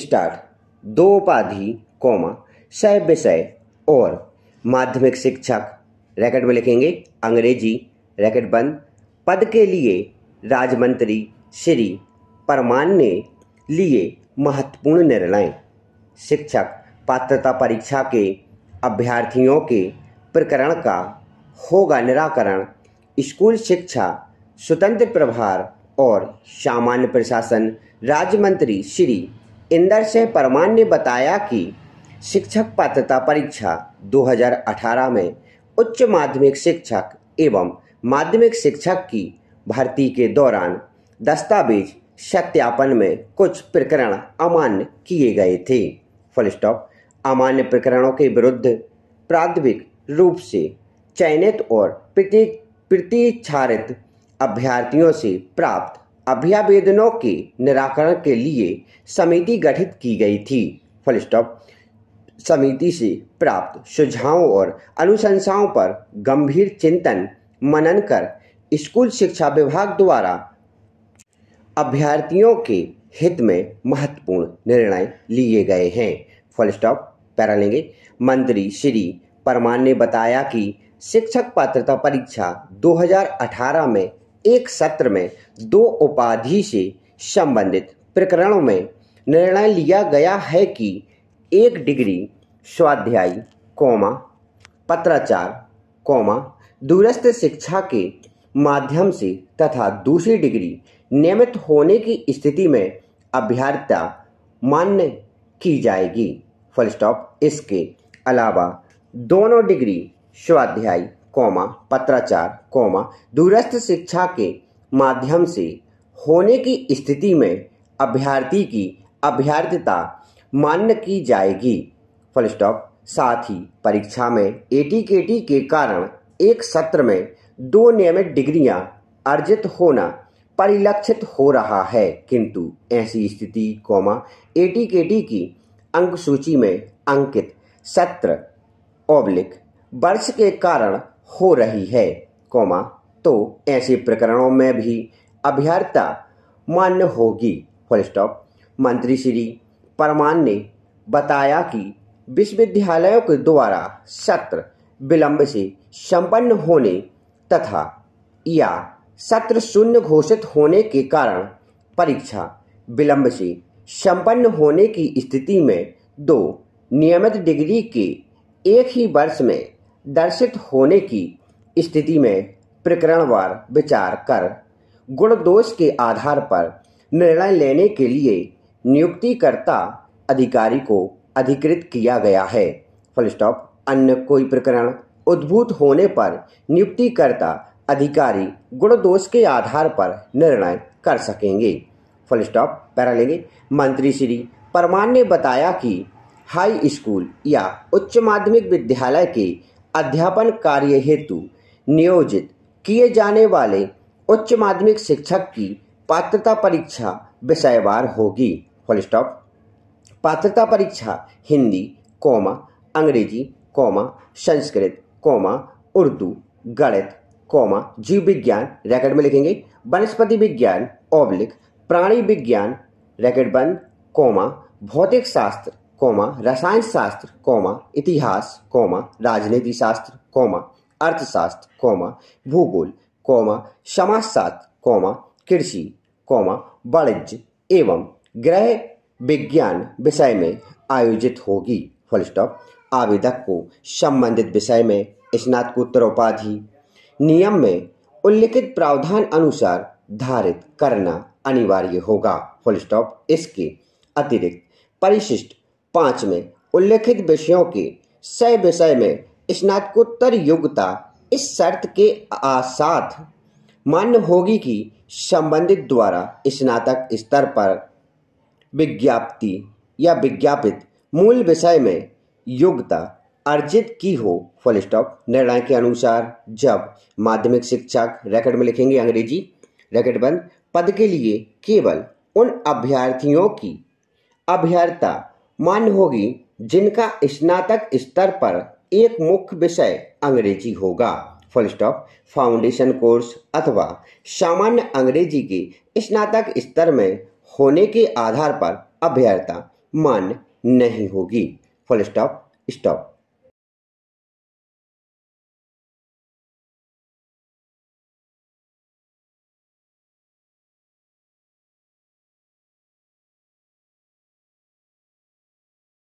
start दो उपाधि comma सह विषय और माध्यमिक शिक्षक रैकेट में लिखेंगे अंग्रेजी रैकेट बंद पद के लिए राजमंत्री श्री परमान ने लिए महत्वपूर्ण निर्णय शिक्षक पात्रता परीक्षा के अभ्यर्थियों के प्रकरण का होगा निराकरण स्कूल शिक्षा स्वतंत्र प्रभार और सामान्य प्रशासन राज्य मंत्री श्री इंदर सिंह परमान ने बताया कि शिक्षक पात्रता परीक्षा 2018 में उच्च माध्यमिक शिक्षक एवं माध्यमिक शिक्षक की भर्ती के दौरान दस्तावेज सत्यापन में कुछ प्रकरण अमान्य किए गए थे फुल स्टॉप अमान्य प्रकरणों के विरुद्ध प्राथमिक रूप से चयनित और प्रति प्रतिच्छारित अभ्यर्थियों से प्राप्त अभ्यावेदनों के निराकरण के लिए समिति गठित की गई थी फलस्टॉप समिति से प्राप्त सुझावों और अनुशंसाओं पर गंभीर चिंतन मनन कर स्कूल शिक्षा विभाग द्वारा अभ्यर्थियों के हित में महत्वपूर्ण निर्णय लिए गए हैं फुल स्टॉप पैरा लेंगे मंत्री श्री परमान ने बताया कि शिक्षक पात्रता परीक्षा 2018 में एक सत्र में दो उपाधि से संबंधित प्रकरणों में निर्णय लिया गया है कि एक डिग्री स्वाध्यायी कौमा पत्राचार कौमा दूरस्थ शिक्षा के माध्यम से तथा दूसरी डिग्री नियमित होने की स्थिति में अभ्यर्थता मान्य की जाएगी फुल स्टॉप इसके अलावा दोनों डिग्री स्वाध्यायी कौमा पत्राचार कौमा दूरस्थ शिक्षा के माध्यम से होने की स्थिति में अभ्यर्थी की अभ्यर्थता मान्य की जाएगी फुल स्टॉप साथ ही परीक्षा में एटीकेटी के कारण एक सत्र में दो नियमित डिग्रियां अर्जित होना परिलक्षित हो रहा है किंतु ऐसी स्थिति कौमा एटीकेटी की अंक सूची में अंकित सत्र ओब्लिक वर्ष के कारण हो रही है कौमा तो ऐसे प्रकरणों में भी अभ्यर्था मान्य होगी फुल स्टॉप मंत्री श्री परमान ने बताया कि विश्वविद्यालयों के द्वारा सत्र विलंब से संपन्न होने तथा या सत्र शून्य घोषित होने के कारण परीक्षा विलंब से संपन्न होने की स्थिति में दो नियमित डिग्री के एक ही वर्ष में दर्शित होने की स्थिति में प्रकरणवार विचार कर गुण दोष के आधार पर निर्णय लेने के लिए नियुक्तिकर्ता अधिकारी को अधिकृत किया गया है फुलस्टॉप अन्य कोई प्रकरण उद्भूत होने पर नियुक्तिकर्ता अधिकारी गुण दोष के आधार पर निर्णय कर सकेंगे फुल स्टॉप पैरा लेंगे मंत्री श्री परमान ने बताया कि हाई स्कूल या उच्च माध्यमिक विद्यालय के अध्यापन कार्य हेतु नियोजित किए जाने वाले उच्च माध्यमिक शिक्षक की पात्रता परीक्षा विषयवार होगी फुल स्टॉप पात्रता परीक्षा Hindi comma Angrezi comma Sanskrit comma Urdu गणित कौमा जीव विज्ञान रैकेट में लिखेंगे वनस्पति विज्ञान ओब्लिक प्राणी विज्ञान रैकेट बंद कौमा भौतिक शास्त्र कौमा रसायन शास्त्र कौमा इतिहास कौमा राजनीति शास्त्र कौमा अर्थशास्त्र कौमा भूगोल कौमा समाजशास्त्र कौमा कृषि कौमा वाणिज्य एवं ग्रह विज्ञान विषय में आयोजित होगी फुल स्टॉप आवेदक को संबंधित विषय में स्नातकोत्तर उपाधि नियम में उल्लिखित प्रावधान अनुसार धारित करना अनिवार्य होगा फुल स्टॉप इसके अतिरिक्त परिशिष्ट पाँच में उल्लेखित विषयों के सह विषय में स्नातकोत्तर योग्यता इस शर्त के साथ मान्य होगी कि संबंधित द्वारा स्नातक स्तर पर विज्ञाप्ति या विज्ञापित मूल विषय में योग्यता अर्जित की हो फुल स्टॉप निर्णय के अनुसार जब माध्यमिक शिक्षक रैकेट में लिखेंगे अंग्रेजी रैकेट बंद पद के लिए केवल उन अभ्यर्थियों की अभ्यर्थता मान्य होगी जिनका स्नातक स्तर पर एक मुख्य विषय अंग्रेजी होगा फुल स्टॉप फाउंडेशन कोर्स अथवा सामान्य अंग्रेजी के स्नातक स्तर में होने के आधार पर अभ्यर्था मान्य नहीं होगी फुल स्टॉप स्टॉप